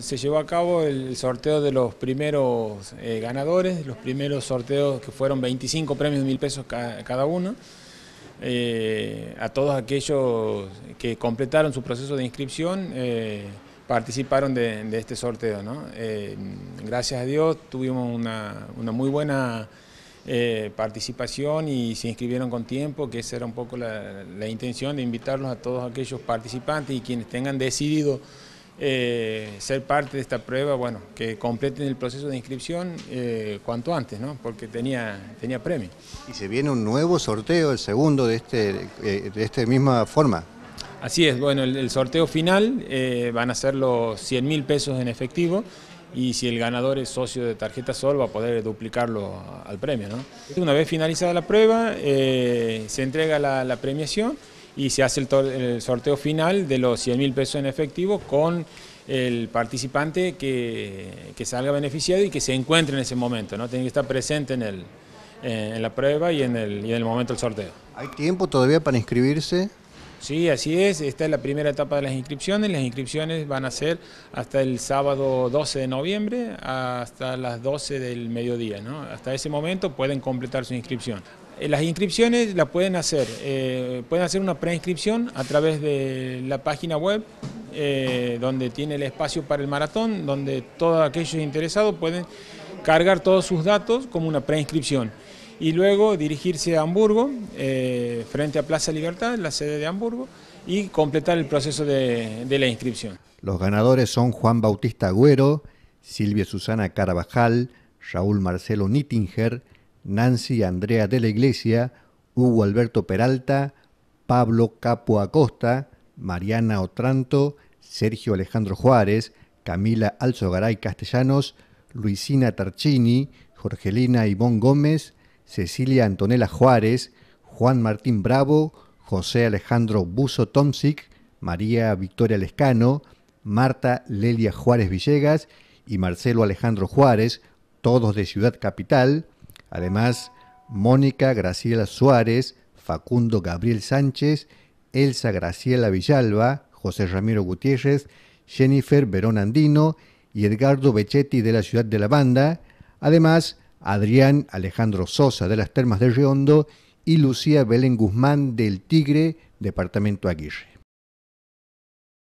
Se llevó a cabo el sorteo de los primeros eh, ganadores, los primeros sorteos que fueron 25 premios de mil pesos cada uno. Eh, a todos aquellos que completaron su proceso de inscripción eh, participaron de, este sorteo. gracias a Dios tuvimos una, muy buena participación y se inscribieron con tiempo, que esa era un poco la, la intención de invitarlos a todos aquellos participantes y quienes tengan decidido eh, ser parte de esta prueba, bueno, que completen el proceso de inscripción eh, cuanto antes, ¿no? Porque tenía, tenía premio. Y se viene un nuevo sorteo, el segundo de, este, eh, de esta misma forma. Así es, bueno, el, sorteo final van a ser los 100 mil pesos en efectivo y si el ganador es socio de tarjeta Sol va a poder duplicarlo al premio. ¿no? Una vez finalizada la prueba, se entrega la premiación y se hace el, sorteo final de los 100 mil pesos en efectivo con el participante que, salga beneficiado y que se encuentre en ese momento, ¿no? Tiene que estar presente en, el, eh, en la prueba y en, el, y en el momento del sorteo. ¿Hay tiempo todavía para inscribirse? Sí, así es. Esta es la primera etapa de las inscripciones. Las inscripciones van a ser hasta el sábado 12 de noviembre, hasta las 12 del mediodía. ¿no? Hasta ese momento pueden completar su inscripción. Eh, las inscripciones las pueden hacer, eh, pueden hacer una preinscripción a través de la página web eh, donde tiene el espacio para el maratón, donde todos aquellos interesados pueden cargar todos sus datos como una preinscripción y luego dirigirse a Hamburgo, frente a Plaza Libertad, la sede de Hamburgo, y completar el proceso de, de la inscripción. Los ganadores son Juan Bautista Agüero, Silvia Susana Carabajal, Raúl Marcelo Nittinger, Nancy Andrea de la Iglesia, Hugo Alberto Peralta, Pablo Capo Acosta, Mariana Otranto, Sergio Alejandro Juárez, Camila Alzogaray Castellanos, Luisina Tarchini, Jorgelina Ivón Gómez, Cecilia Antonella Juárez, Juan Martín Bravo, José Alejandro Buzo Tomsic, María Victoria Lescano, Marta Lelia Juárez Villegas y Marcelo Alejandro Juárez, todos de Ciudad Capital, Además, Mónica Graciela Suárez, Facundo Gabriel Sánchez, Elsa Graciela Villalba, José Ramiro Gutiérrez, Jennifer Verón Andino y Edgardo Bechetti de la ciudad de La Banda, además Adrián Alejandro Sosa de las Termas de Riondo y Lucía Belén Guzmán del Tigre, Departamento Aguirre.